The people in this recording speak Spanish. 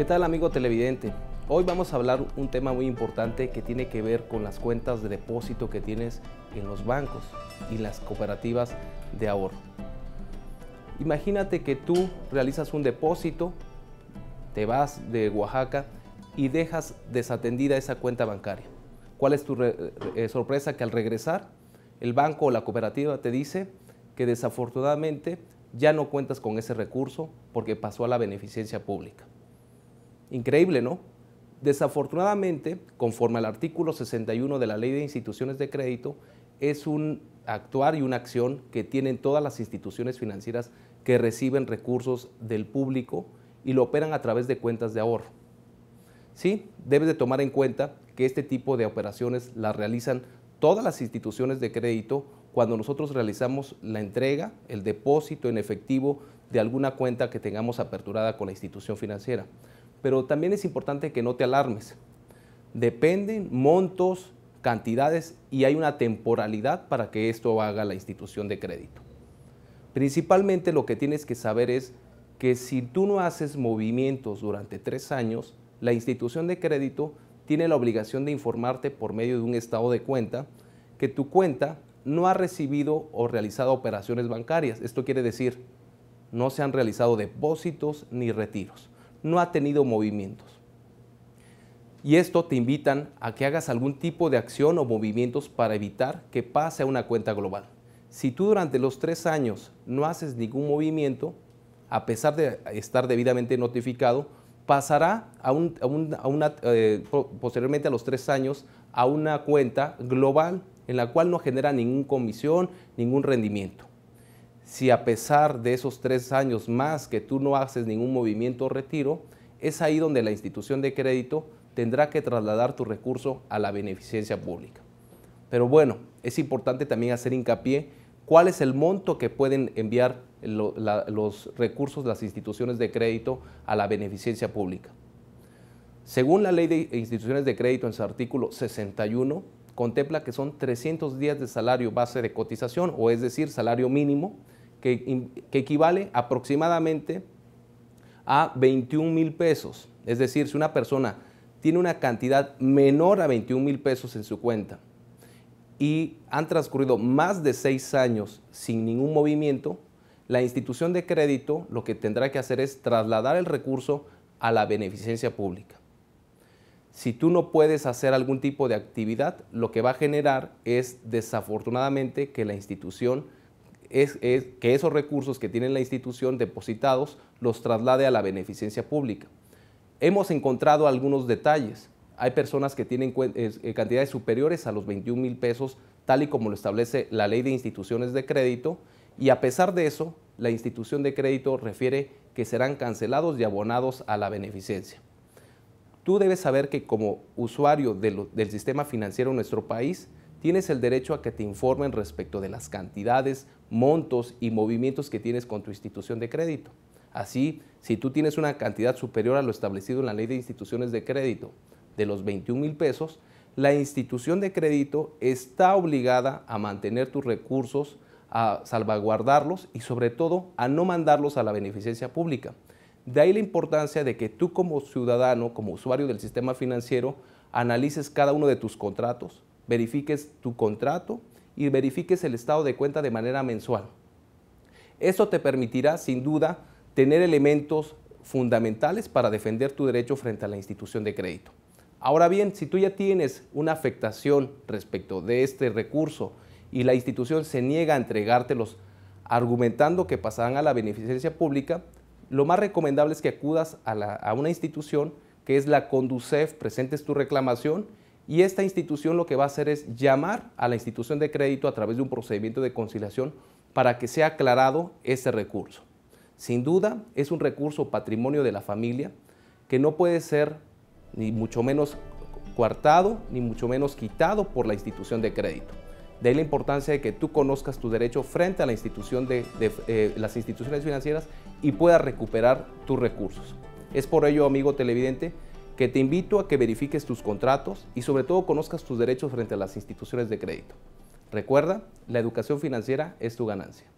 ¿Qué tal amigo televidente? Hoy vamos a hablar un tema muy importante que tiene que ver con las cuentas de depósito que tienes en los bancos y las cooperativas de ahorro. Imagínate que tú realizas un depósito, te vas de Oaxaca y dejas desatendida esa cuenta bancaria. ¿Cuál es tu eh, sorpresa? Que al regresar, el banco o la cooperativa te dice que desafortunadamente ya no cuentas con ese recurso porque pasó a la beneficencia pública. Increíble, ¿no? Desafortunadamente, conforme al artículo 61 de la Ley de Instituciones de Crédito, es un actuar y una acción que tienen todas las instituciones financieras que reciben recursos del público y lo operan a través de cuentas de ahorro. Sí, debes de tomar en cuenta que este tipo de operaciones las realizan todas las instituciones de crédito cuando nosotros realizamos la entrega, el depósito en efectivo de alguna cuenta que tengamos aperturada con la institución financiera pero también es importante que no te alarmes. Dependen montos, cantidades y hay una temporalidad para que esto haga la institución de crédito. Principalmente lo que tienes que saber es que si tú no haces movimientos durante tres años, la institución de crédito tiene la obligación de informarte por medio de un estado de cuenta que tu cuenta no ha recibido o realizado operaciones bancarias. Esto quiere decir, no se han realizado depósitos ni retiros no ha tenido movimientos. Y esto te invitan a que hagas algún tipo de acción o movimientos para evitar que pase a una cuenta global. Si tú durante los tres años no haces ningún movimiento, a pesar de estar debidamente notificado, pasará a una, eh, posteriormente a los tres años a una cuenta global en la cual no genera ninguna comisión, ningún rendimiento si a pesar de esos tres años más que tú no haces ningún movimiento o retiro, es ahí donde la institución de crédito tendrá que trasladar tu recurso a la beneficencia pública. Pero bueno, es importante también hacer hincapié cuál es el monto que pueden enviar los recursos de las instituciones de crédito a la beneficencia pública. Según la ley de instituciones de crédito en su artículo 61, contempla que son 300 días de salario base de cotización, o es decir, salario mínimo, que, equivale aproximadamente a 21 mil pesos. Es decir, si una persona tiene una cantidad menor a 21 mil pesos en su cuenta y han transcurrido más de seis años sin ningún movimiento, la institución de crédito lo que tendrá que hacer es trasladar el recurso a la beneficencia pública. Si tú no puedes hacer algún tipo de actividad, lo que va a generar es desafortunadamente que la institución es, que esos recursos que tiene la institución depositados los traslade a la beneficencia pública. Hemos encontrado algunos detalles. Hay personas que tienen eh, cantidades superiores a los 21 mil pesos, tal y como lo establece la ley de instituciones de crédito, y a pesar de eso, la institución de crédito refiere que serán cancelados y abonados a la beneficencia. Tú debes saber que como usuario del sistema financiero en nuestro país, tienes el derecho a que te informen respecto de las cantidades, montos y movimientos que tienes con tu institución de crédito. Así, si tú tienes una cantidad superior a lo establecido en la ley de instituciones de crédito de los 21 mil pesos, la institución de crédito está obligada a mantener tus recursos, a salvaguardarlos y sobre todo a no mandarlos a la beneficencia pública. De ahí la importancia de que tú como ciudadano, como usuario del sistema financiero, analices cada uno de tus contratos, verifiques tu contrato y verifiques el estado de cuenta de manera mensual. eso te permitirá, sin duda, tener elementos fundamentales para defender tu derecho frente a la institución de crédito. Ahora bien, si tú ya tienes una afectación respecto de este recurso y la institución se niega a entregártelos argumentando que pasarán a la beneficencia pública, lo más recomendable es que acudas a, a una institución que es la Conducef, presentes tu reclamación y esta institución lo que va a hacer es llamar a la institución de crédito a través de un procedimiento de conciliación para que sea aclarado ese recurso. Sin duda, es un recurso patrimonio de la familia que no puede ser ni mucho menos coartado, ni mucho menos quitado por la institución de crédito. De ahí la importancia de que tú conozcas tu derecho frente a eh, las instituciones financieras y puedas recuperar tus recursos. Es por ello, amigo televidente, que te invito a que verifiques tus contratos y sobre todo conozcas tus derechos frente a las instituciones de crédito. Recuerda, la educación financiera es tu ganancia.